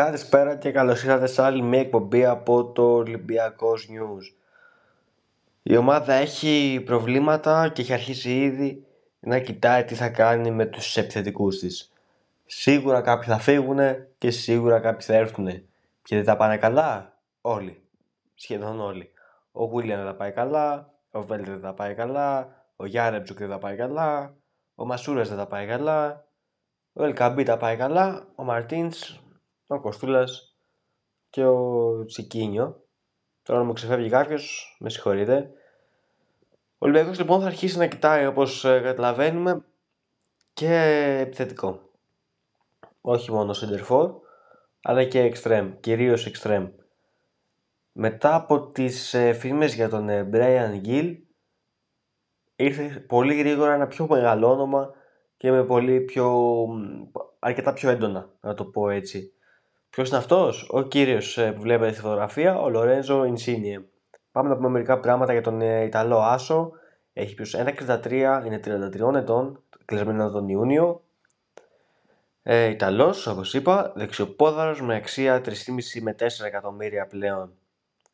Καλησπέρα και καλώς ήρθατε σε άλλη μια εκπομπή από το Ολυμπιακός News. Η ομάδα έχει προβλήματα και έχει αρχίσει ήδη να κοιτάει τι θα κάνει με τους επιθετικούς της. Σίγουρα κάποιοι θα φύγουν και σίγουρα κάποιοι θα έρθουν. Και δεν τα πάνε καλά όλοι, σχεδόν όλοι. Ο Γουίλιαν δεν τα πάει καλά, ο Βέλτε δεν τα πάει καλά, ο Γιάρεμπτζουκ δεν τα πάει καλά, ο Μασούρας δεν τα πάει καλά, ο Ελκαμπή τα πάει καλά, ο Μαρτίνς ο κοστούλας, και ο Τσικίνιο. Τώρα να μου ξεφεύγει κάποιος, με συγχωρείτε. Ο Ολυμπιακός λοιπόν θα αρχίσει να κοιτάει όπως ε, καταλαβαίνουμε και επιθετικό. Όχι μόνο center αλλά και extreme, κυρίως extreme. Μετά από τις ε, φήμες για τον ε, Brian Gill ήρθε πολύ γρήγορα ένα πιο μεγάλο όνομα και με πολύ πιο, αρκετά πιο έντονα να το πω έτσι Ποιος είναι αυτός, ο κύριος ε, που βλέπετε στη φωτογραφία, ο Λορέντζο Ινσίνιε. Πάμε να πούμε μερικά πράγματα για τον ε, Ιταλό Άσο. Έχει πιο 1,63, είναι 33 ετών, κλεισμένο τον Ιούνιο. Ε, Ιταλός, όπως είπα, δεξιοπόδαρος με αξία 3,5 με 4 εκατομμύρια πλέον.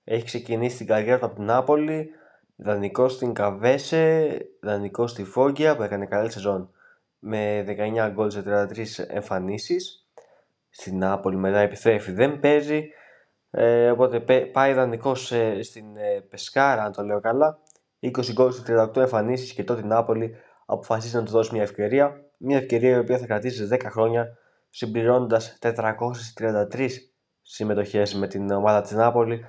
Έχει ξεκινήσει την καριέρα του από την Νάπολη, δανεικός στην Καβέσε, δανεικός στη Φόγκια που έκανε καλή σεζόν με 19 γκολ σε 33 εμφανίσεις στην Νάπολη, μετά επιστρέφει, δεν παίζει. Ε, οπότε πάει ιδανικό ε, στην ε, Πεσκάρα, αν το λέω καλά. 20 γκολ σε 38 εμφανίσεις και τότε η Νάπολη αποφασίζει να του δώσει μια ευκαιρία. Μια ευκαιρία η οποία θα κρατήσει 10 χρόνια, συμπληρώνοντας 433 συμμετοχές με την ομάδα της Νάπολη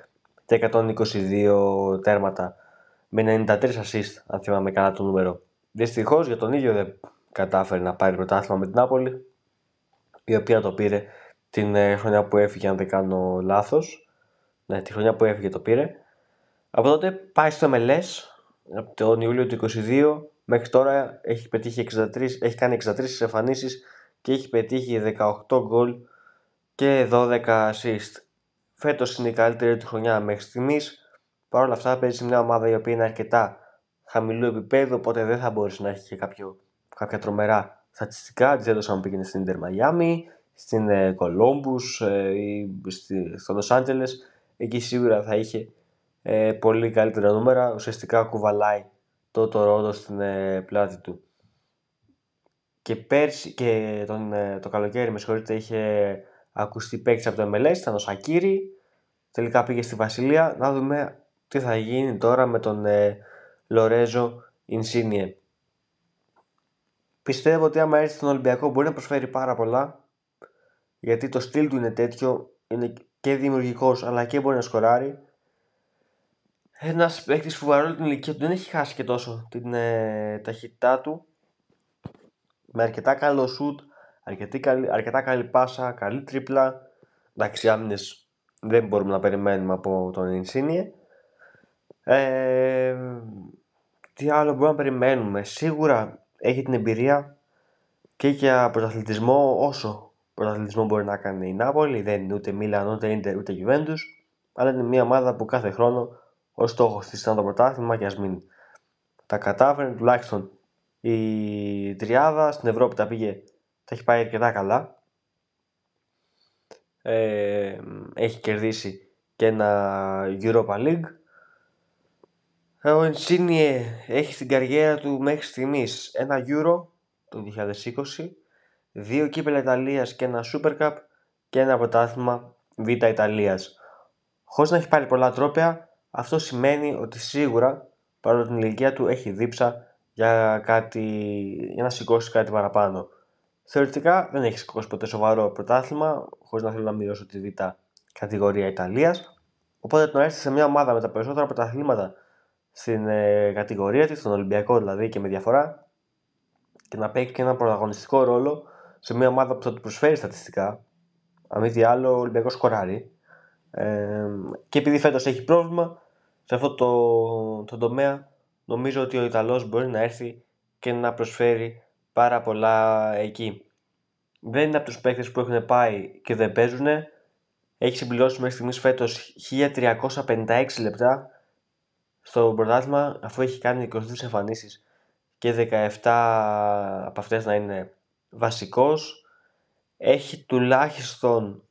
και 122 τέρματα με 93 assist, αν θυμάμαι καλά το νούμερο. Δυστυχώς για τον ίδιο δεν κατάφερε να πάρει πρωτάθλημα με την Νάπολη, η οποία το πήρε την ε, χρονιά που έφυγε, αν δεν κάνω λάθος. Ναι, τη χρονιά που έφυγε το πήρε. Από τότε πάει στο MLS, από τον Ιούλιο του 2022, μέχρι τώρα έχει πετύχει 63, έχει κάνει 63 εμφανίσεις και έχει πετύχει 18 γκολ και 12 assist. Φέτος είναι η καλύτερη του χρονιά μέχρι στιγμής. Παρ' όλα αυτά παίζει μια ομάδα η οποία είναι αρκετά χαμηλού επίπεδου, οπότε δεν θα μπορούσε να έχεις και κάποια τρομερά Στατιστικά έδωσα έδωσαν πήγαινε στην Ιντερ Μαϊάμι, στην ε, Κολόμπους Κολόμπου ε, ή στο Λος Εκεί σίγουρα θα είχε ε, πολύ καλύτερα νούμερα. Ουσιαστικά κουβαλάει το Τορόντο στην πλάτη του. Και, πέρσι, και τον, το καλοκαίρι, με συγχωρείτε, είχε ακουστεί παίκτης από το MLS, ήταν ο Σακύρη. Τελικά πήγε στη Βασιλεία. Να δούμε τι θα γίνει τώρα με τον Λορέζο Ινσίνιε. Πιστεύω ότι άμα έρθει στον Ολυμπιακό μπορεί να προσφέρει πάρα πολλά γιατί το στυλ του είναι τέτοιο, είναι και δημιουργικός αλλά και μπορεί να σκοράρει. Ένας παίκτης φοβερό την ηλικία του δεν έχει χάσει και τόσο την ε, ταχύτητά του. Με αρκετά καλό σουτ, αρκετή, καλή, αρκετά καλή πάσα, καλή τρίπλα. Εντάξει, άμυνες δεν μπορούμε να περιμένουμε από τον Ινσίνιε. Ε, τι άλλο μπορούμε να περιμένουμε. Σίγουρα έχει την εμπειρία και για πρωταθλητισμό όσο πρωταθλητισμό μπορεί να κάνει η Νάπολη. Δεν είναι ούτε Μίλαν, ούτε Ιντερ, ούτε Γιουβέντους Αλλά είναι μια ομάδα που κάθε χρόνο ο στόχος της ήταν το πρωτάθλημα και ας μην τα κατάφερε. Τουλάχιστον η Τριάδα στην Ευρώπη τα πήγε, τα έχει πάει αρκετά καλά. Ε, έχει κερδίσει και ένα Europa League ε, ο Ενσίνιε έχει στην καριέρα του μέχρι στιγμής ένα Euro το 2020, δύο κύπελα Ιταλίας και ένα Super Cup και ένα πρωτάθλημα Β Ιταλίας. Χωρίς να έχει πάρει πολλά τρόπια, αυτό σημαίνει ότι σίγουρα παρόλο την ηλικία του έχει δίψα για, κάτι, για να σηκώσει κάτι παραπάνω. Θεωρητικά δεν έχει σηκώσει ποτέ σοβαρό πρωτάθλημα, χωρίς να θέλω να μειώσω τη β' κατηγορία Ιταλίας. Οπότε το να έρθει σε μια ομάδα με τα περισσότερα πρωταθλήματα στην ε, κατηγορία της, στον Ολυμπιακό δηλαδή και με διαφορά και να παίξει και ένα πρωταγωνιστικό ρόλο σε μια ομάδα που θα του προσφέρει στατιστικά αν μη τι άλλο ο Ολυμπιακός σκοράρει ε, και επειδή φέτος έχει πρόβλημα σε αυτό το, το τομέα νομίζω ότι ο Ιταλός μπορεί να έρθει και να προσφέρει πάρα πολλά εκεί. Δεν είναι από τους παίκτες που έχουν πάει και δεν παίζουν. Έχει συμπληρώσει μέχρι στιγμής φέτος 1356 λεπτά στο πρωτάθλημα, αφού έχει κάνει 22 εμφανίσεις και 17 από αυτές να είναι βασικός, έχει τουλάχιστον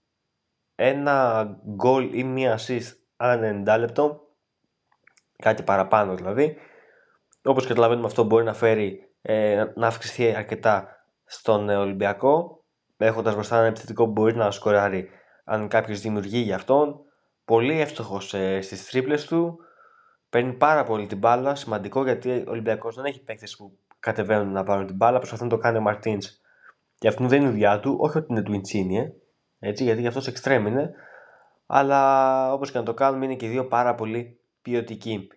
ένα γκολ ή μία assist ανά 90 λεπτό, κάτι παραπάνω δηλαδή. Όπως καταλαβαίνουμε αυτό μπορεί να φέρει ε, να αυξηθεί αρκετά στον Ολυμπιακό, έχοντας μπροστά ένα επιθετικό που μπορεί να σκοράρει αν κάποιος δημιουργεί για αυτόν. Πολύ εύστοχος ε, στις τρίπλες του, παίρνει πάρα πολύ την μπάλα. Σημαντικό γιατί ο Ολυμπιακός δεν έχει παίκτες που κατεβαίνουν να πάρουν την μπάλα. Προσπαθεί να το κάνει ο Μαρτίν. Και αυτό δεν είναι η δουλειά του. Όχι ότι είναι του Ιντσίνιε. Έτσι, γιατί γι' αυτό εξτρέμεινε Αλλά όπως και να το κάνουμε, είναι και δύο πάρα πολύ ποιοτικοί.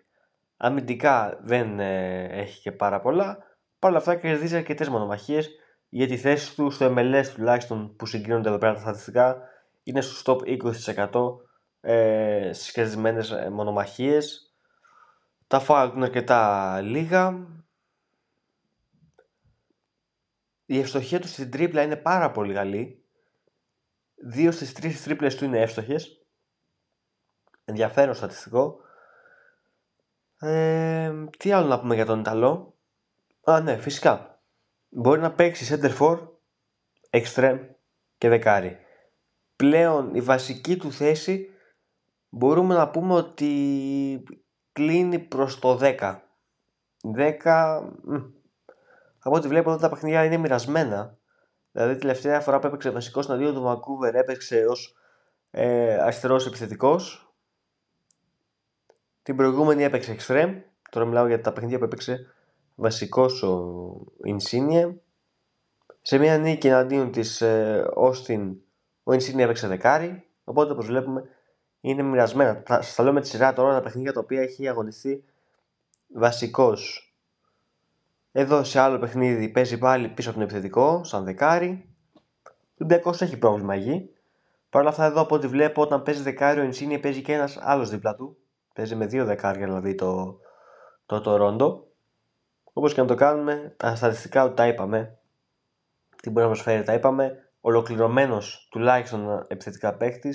Αμυντικά δεν ε, έχει και πάρα πολλά. Παρ' όλα αυτά κερδίζει αρκετές μονομαχίες γιατί τη θέση του στο MLS τουλάχιστον που συγκρίνονται εδώ πέρα τα στατιστικά είναι στο top 20% ε, στις κερδισμένες ε, μονομαχίες τα φάουλ αρκετά λίγα. Η ευστοχία τους στην τρίπλα είναι πάρα πολύ καλή. Δύο στις τρεις τρίπλες του είναι εύστοχες. Ενδιαφέρον στατιστικό. Ε, τι άλλο να πούμε για τον Ιταλό. Α, ναι, φυσικά. Μπορεί να παίξει center for, extreme και δεκάρι. Πλέον η βασική του θέση μπορούμε να πούμε ότι κλείνει προς το 10. 10... Από ό,τι βλέπω εδώ τα παιχνίδια είναι μοιρασμένα. Δηλαδή τη τελευταία φορά που έπαιξε βασικός στον αντίο του Vancouver έπαιξε ως ε, αριστερός επιθετικός. Την προηγούμενη έπαιξε extreme. Τώρα μιλάω για τα παιχνίδια που έπαιξε βασικός ο Insigne. Σε μια νίκη εναντίον της ε, Austin ο Insigne έπαιξε δεκάρι. Οπότε όπως βλέπουμε είναι μοιρασμένα. Θα σας τα λέω με τη σειρά τώρα τα παιχνίδια τα οποία έχει αγωνιστεί βασικός. Εδώ σε άλλο παιχνίδι παίζει πάλι πίσω από τον επιθετικό, σαν δεκάρι. Ο Ολυμπιακός έχει πρόβλημα εκεί. Παρ' όλα αυτά, εδώ από ό,τι βλέπω, όταν παίζει δεκάρι ο Ινσίνη παίζει και ένας άλλος δίπλα του. Παίζει με δύο δεκάρια δηλαδή το, το, ρόντο. Όπως και να το κάνουμε, τα στατιστικά του τα είπαμε. Τι μπορεί να προσφέρει, τα είπαμε. Ολοκληρωμένος τουλάχιστον επιθετικά παίχτη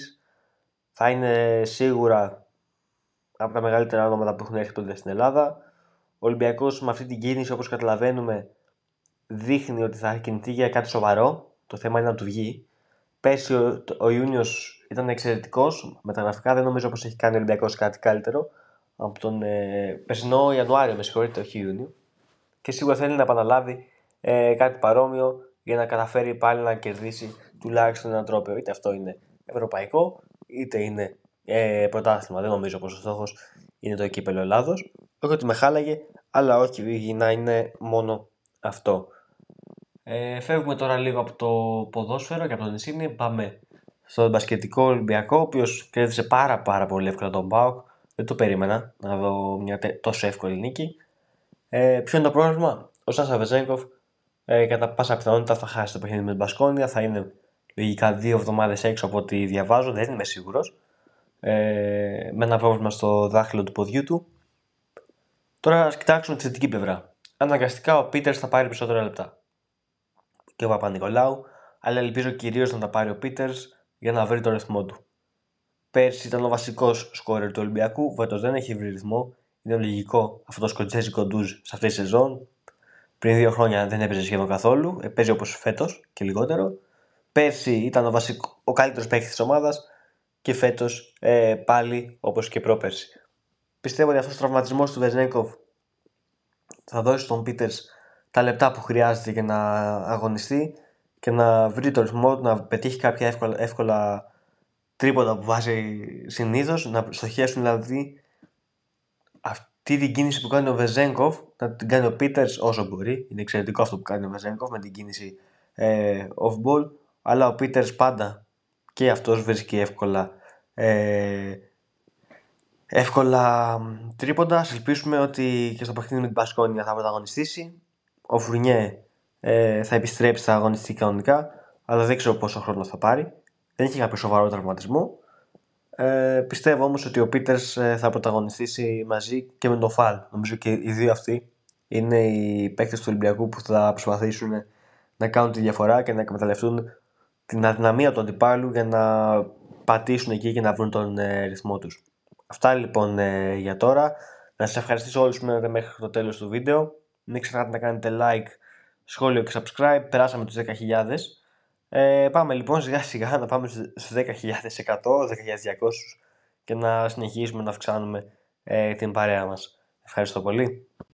θα είναι σίγουρα από τα μεγαλύτερα όνοματα που έχουν έρθει στην Ελλάδα. Ο Ολυμπιακός με αυτή την κίνηση, όπως καταλαβαίνουμε, δείχνει ότι θα κινηθεί για κάτι σοβαρό. Το θέμα είναι να του βγει. Πέρσι ο, ο Ιούνιος ήταν εξαιρετικός με Δεν νομίζω πως έχει κάνει ο Ολυμπιακός κάτι καλύτερο από τον ε, περσινό Ιανουάριο, με συγχωρείτε, όχι Ιούνιο. Και σίγουρα θέλει να επαναλάβει ε, κάτι παρόμοιο για να καταφέρει πάλι να κερδίσει τουλάχιστον έναν τρόπο. Είτε αυτό είναι ευρωπαϊκό, είτε είναι ε, πρωτάθλημα, δεν νομίζω πως ο στόχος είναι το κύπελο Ελλάδος. Όχι ότι με χάλαγε, αλλά όχι να είναι μόνο αυτό. Ε, φεύγουμε τώρα λίγο από το ποδόσφαιρο και από το νησί, πάμε στον μπασκετικό Ολυμπιακό, ο οποίος κέρδισε πάρα πάρα πολύ εύκολα τον Μπάουκ. Δεν το περίμενα να δω μια τόσο εύκολη νίκη. Ε, ποιο είναι το πρόβλημα, ο Σάσα Βεζέγκοφ ε, κατά πάσα πιθανότητα θα χάσει το παιχνίδι με την Μπασκόνια, θα είναι Βγήκα δύο εβδομάδες έξω από ό,τι διαβάζω, δεν είμαι σίγουρος. Ε, με ένα πρόβλημα στο δάχτυλο του ποδιού του. Τώρα ας κοιτάξουμε τη θετική πλευρά. Αναγκαστικά ο Πίτερ θα πάρει περισσότερα λεπτά. Και ο Παπα-Νικολάου, αλλά ελπίζω κυρίως να τα πάρει ο Πίτερ για να βρει το ρυθμό του. Πέρσι ήταν ο βασικός σκόρερ του Ολυμπιακού, βέτο δεν έχει βρει ρυθμό. Είναι λογικό αυτό το σκοτσέζικο ντουζ σε αυτή τη σεζόν. Πριν δύο χρόνια δεν έπαιζε σχεδόν καθόλου, ε, παίζει όπως φέτος και λιγότερο. Πέρσι ήταν ο, βασικό, ο καλύτερος παίκτης της ομάδας και φέτος ε, πάλι όπως και πρόπερσι. Πιστεύω ότι αυτός ο τραυματισμός του Βεζνέκοβ θα δώσει στον Πίτερς τα λεπτά που χρειάζεται για να αγωνιστεί και να βρει το ρυθμό του, να πετύχει κάποια εύκολα, εύκολα τρίποτα που βάζει συνήθως, να στοχεύσουν δηλαδή αυτή την κίνηση που κάνει ο Βεζέγκοφ, να την κάνει ο Πίτερς όσο μπορεί. Είναι εξαιρετικό αυτό που κάνει ο Βεζέγκοφ με την κίνηση ε, off-ball αλλά ο Πίτερς πάντα και αυτός βρίσκει εύκολα ε, εύκολα τρίποντα. Ελπίζουμε ότι και στο παιχνίδι με την Πασκόνια θα πρωταγωνιστήσει. Ο Φουρνιέ ε, θα επιστρέψει, θα αγωνιστεί κανονικά, αλλά δεν ξέρω πόσο χρόνο θα πάρει. Δεν έχει κάποιο σοβαρό τραυματισμό. Ε, πιστεύω όμως ότι ο Πίτερς ε, θα πρωταγωνιστήσει μαζί και με τον Φαλ. Νομίζω και οι δύο αυτοί είναι οι παίκτες του Ολυμπιακού που θα προσπαθήσουν να κάνουν τη διαφορά και να εκμεταλλευτούν την αδυναμία του αντιπάλου για να πατήσουν εκεί και να βρουν τον ε, ρυθμό τους. Αυτά λοιπόν ε, για τώρα. Να σας ευχαριστήσω όλους που μένατε μέχρι το τέλος του βίντεο. Μην ξεχνάτε να κάνετε like, σχόλιο και subscribe. Περάσαμε τους 10.000. Ε, πάμε λοιπόν σιγά σιγά να πάμε στους 10.100, 10.200 και να συνεχίσουμε να αυξάνουμε ε, την παρέα μας. Ευχαριστώ πολύ.